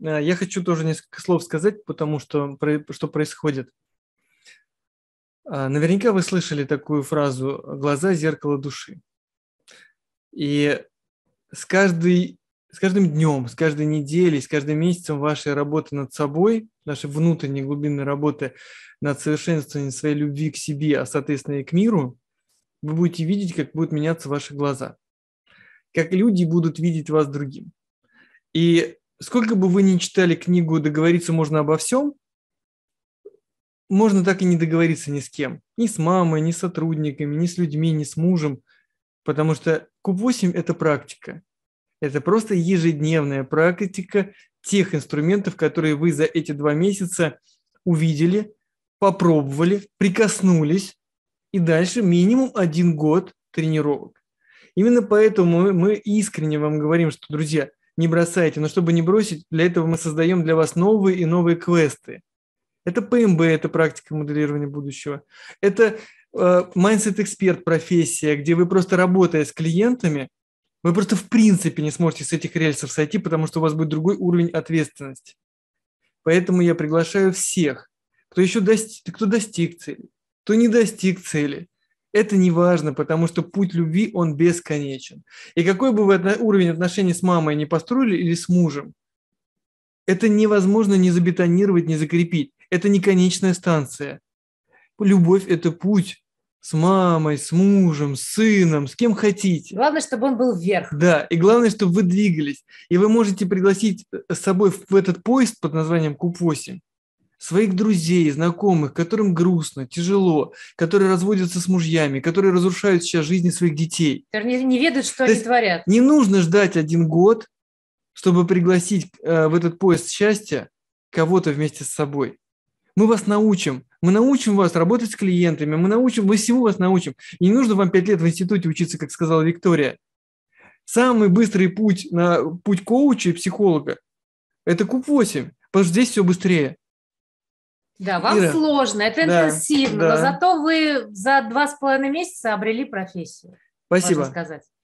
Э, я хочу тоже несколько слов сказать, потому что что происходит. А, наверняка вы слышали такую фразу «глаза – зеркало души». И с, каждый с каждым днем, с каждой неделей, с каждым месяцем вашей работы над собой, нашей внутренней глубинной работы над совершенствованием своей любви к себе, а соответственно и к миру, вы будете видеть, как будут меняться ваши глаза, как люди будут видеть вас другим. И сколько бы вы ни читали книгу «Договориться можно обо всем», можно так и не договориться ни с кем. Ни с мамой, ни с сотрудниками, ни с людьми, ни с мужем. Потому что Куб-8 – это практика. Это просто ежедневная практика тех инструментов, которые вы за эти два месяца увидели, попробовали, прикоснулись, и дальше минимум один год тренировок. Именно поэтому мы искренне вам говорим, что, друзья, не бросайте. Но чтобы не бросить, для этого мы создаем для вас новые и новые квесты. Это ПМБ, это практика моделирования будущего. Это э, mindset-эксперт профессия, где вы просто работая с клиентами, вы просто в принципе не сможете с этих рельсов сойти, потому что у вас будет другой уровень ответственности. Поэтому я приглашаю всех, кто еще достиг, кто достиг цели, кто не достиг цели, это не важно, потому что путь любви, он бесконечен. И какой бы вы уровень отношений с мамой не построили или с мужем, это невозможно не забетонировать, не закрепить. Это не конечная станция. Любовь – это путь с мамой, с мужем, с сыном, с кем хотите. Главное, чтобы он был вверх. Да, и главное, чтобы вы двигались. И вы можете пригласить с собой в этот поезд под названием Куб-8 своих друзей, знакомых, которым грустно, тяжело, которые разводятся с мужьями, которые разрушают сейчас жизни своих детей. Которые не ведают, что То они творят. Не нужно ждать один год, чтобы пригласить э, в этот поезд счастья кого-то вместе с собой. Мы вас научим. Мы научим вас работать с клиентами, мы научим, мы всему, вас научим. И не нужно вам пять лет в институте учиться, как сказала Виктория. Самый быстрый путь на путь коуча и психолога – это КУП-8, потому что здесь все быстрее. Да, вам Ира, сложно, это интенсивно, да. но зато вы за два с половиной месяца обрели профессию. Спасибо. Можно сказать.